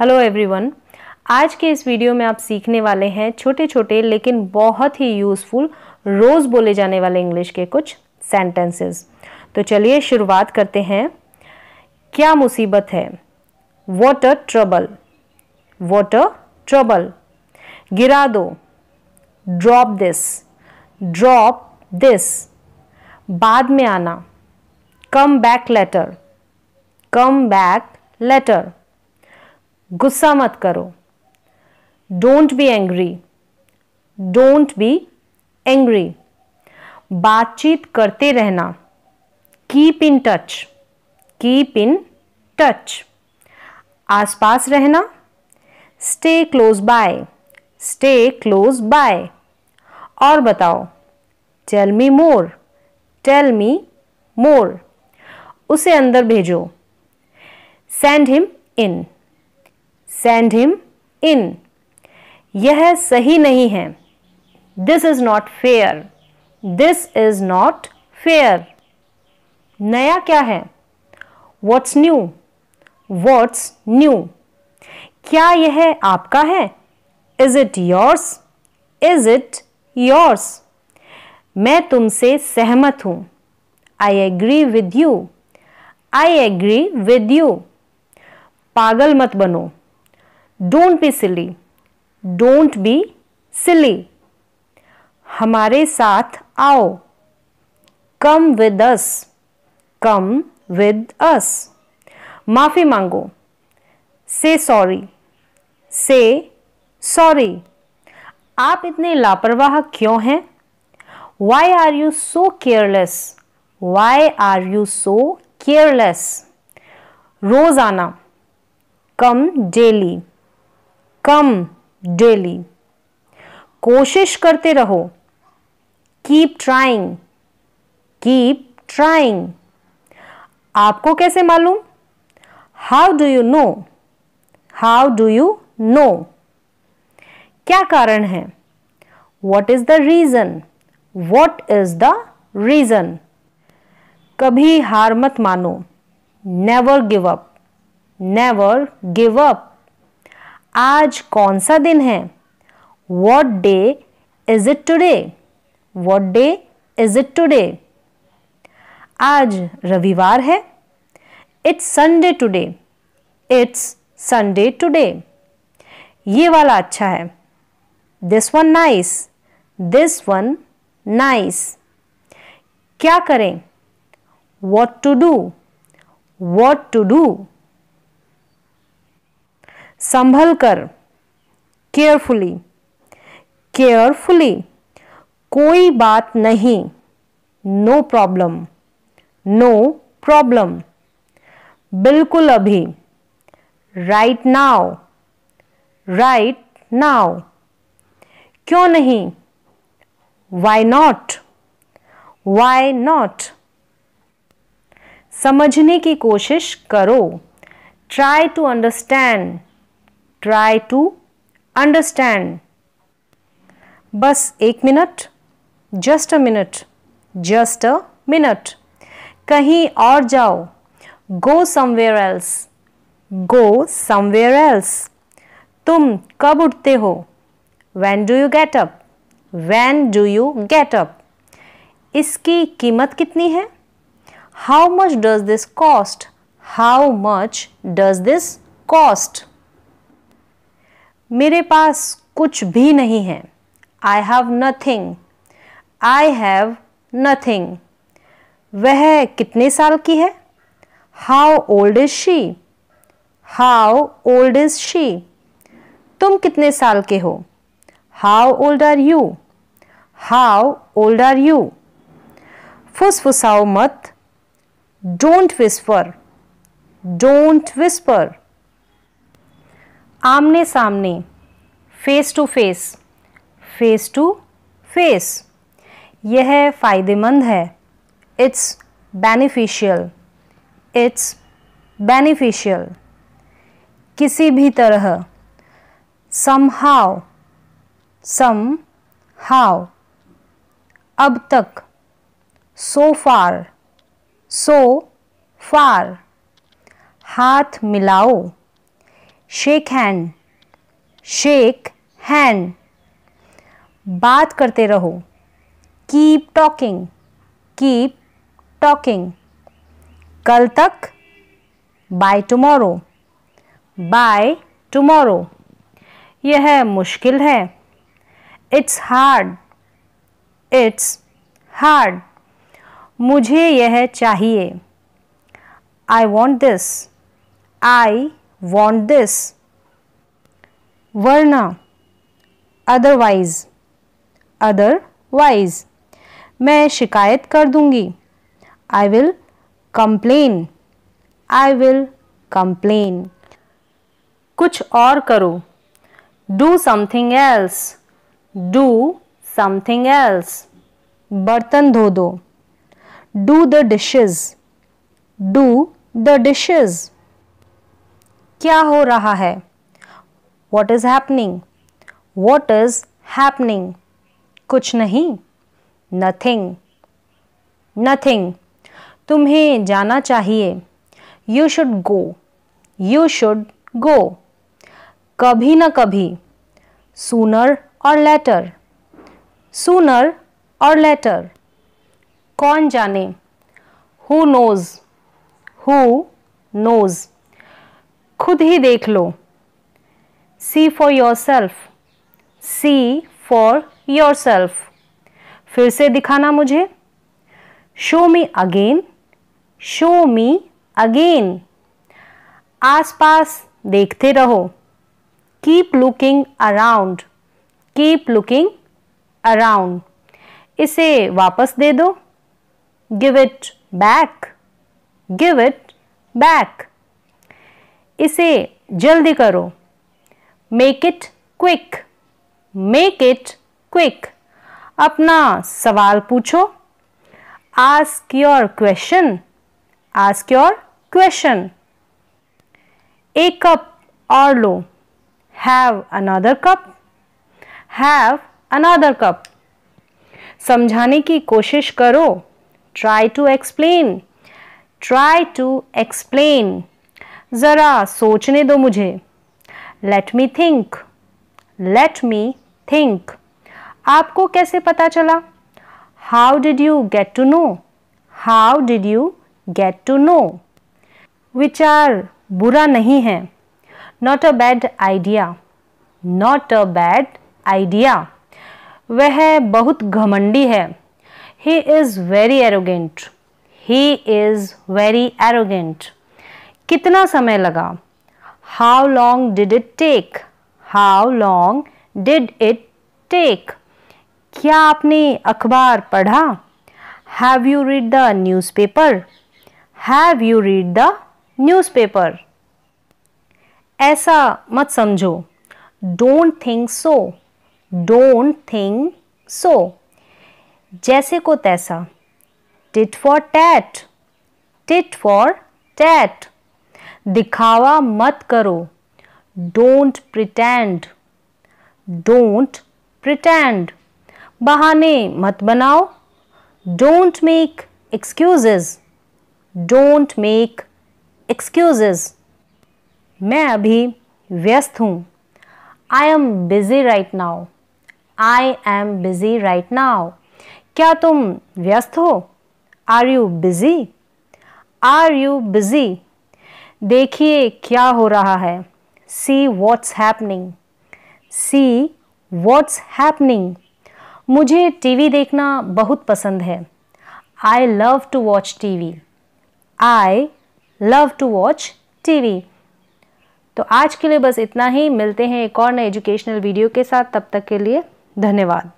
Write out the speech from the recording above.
Hello everyone आज के इस वीडियो में आप सीखने वाले हैं छोटे छोटे लेकिन बहुत ही यूज़फुल रोज़ बोले जाने वाले इंग्लिश के कुछ सेंटेंसेस तो चलिए शुरुआत करते हैं क्या मुसीबत है अ ट्रबल अ ट्रबल गिरा दो ड्रॉप दिस ड्रॉप दिस बाद में आना come back later come back later गुस्सा मत करो don't be angry don't be angry बातचीत करते रहना keep in touch keep in touch आसपास रहना stay close by stay close by और बताओ टेल मी मोर टेल मी मोर उसे अंदर भेजो send him in send him in यह सही नहीं है this is not fair this is not fair नया क्या है वॉट्स न्यू वॉट्स न्यू क्या यह आपका है is it yours is it yours मैं तुमसे सहमत हूं I agree with you I agree with you पागल मत बनो don't be silly don't be silly हमारे साथ आओ come with us come with us माफ़ी मांगो से सॉरी से सॉरी आप इतने लापरवाह क्यों हैं why are you so careless why are you so careless रोज आना कम डेली कम डेली कोशिश करते रहो कीप ट्राइंग कीप ट्राइंग आपको कैसे मालूम how do you know how do you know क्या कारण है what is the reason what is the reason कभी हार मत मानो never give up never give up आज कौन सा दिन है what day is it today what day is it today आज रविवार है it's Sunday today it's Sunday today ये वाला अच्छा है this one nice this one nice क्या करें what to do what to do संभल कर केयरफुली केयरफुली कोई बात नहीं नो प्रॉब्लम नो प्रॉब्लम बिल्कुल अभी राइट नाउ राइट नाउ क्यों नहीं वाई नॉट वाई नॉट समझने की कोशिश करो try to understand try to understand बस एक मिनट just a minute just a minute कहीं और जाओ go somewhere else go somewhere else तुम कब उठते हो when do you get up when do you get up इसकी कीमत कितनी है how much does this cost how much does this cost मेरे पास कुछ भी नहीं है I have nothing I have nothing वह कितने साल की है how old is she how old is she तुम कितने साल के हो how old are you how old are you फुसफुसाओ मत डोंट विस्पर डोंट विस्पर आमने सामने face to face face to face यह फ़ायदेमंद है इट्स बेनिफिशियल इट्स बेनिफिशियल किसी भी तरह सम हाव सम हाव अब तक सो फार सो फार हाथ मिलाओ शेक हैंड शेक हैंड बात करते रहो कीप टॉकिंग कीप टॉकिंग कल तक बाय टुमोरो बाय टुमोरो यह मुश्किल है इट्स हार्ड इट्स हार्ड मुझे यह चाहिए I want this I want this. Varna, otherwise, otherwise. मैं शिकायत कर दूंगी I will complain I will complain कुछ और करो do something else do something else बर्तन धो दो do the dishes do the dishes क्या हो रहा है what is happening what is happening कुछ नहीं नथिंग नथिंग तुम्हें जाना चाहिए you should go you should go कभी ना कभी सूनर और लेटर सूनर और लेटर कौन जाने हु नोज़ हु नोज़ खुद ही देख लो see for yourself see for yourself फिर से दिखाना मुझे show me again show me again आसपास देखते रहो keep looking around keep looking around इसे वापस दे दो give it back give it back इसे जल्दी करो make it quick make it quick अपना सवाल पूछो ask your question ask your question एक कप और लो have another cup have another cup समझाने की कोशिश करो try to explain try to explain ज़रा सोचने दो मुझे let me think let me think आपको कैसे पता चला how did you get to know how did you get to know विचार बुरा नहीं है not a bad idea not a bad idea वह बहुत घमंडी है he is very arrogant he is very arrogant कितना समय लगा how long did it take how long did it take क्या आपने अखबार पढ़ा have you read the newspaper have you read the newspaper ऐसा मत समझो don't think so don't think so जैसे को तैसा tit for tat tit for tat दिखावा मत करो डोंट प्रिटेंड डोंट प्रिटेंड बहाने मत बनाओ don't make excuses don't make excuses मैं अभी व्यस्त हूँ I am busy right now I am busy right now क्या तुम व्यस्त हो are you busy are you busy देखिए क्या हो रहा है see what's happening see what's happening मुझे टीवी देखना बहुत पसंद है I love to watch T V I love to watch T V तो आज के लिए बस इतना ही मिलते हैं एक और नए एजुकेशनल वीडियो के साथ तब तक के लिए धन्यवाद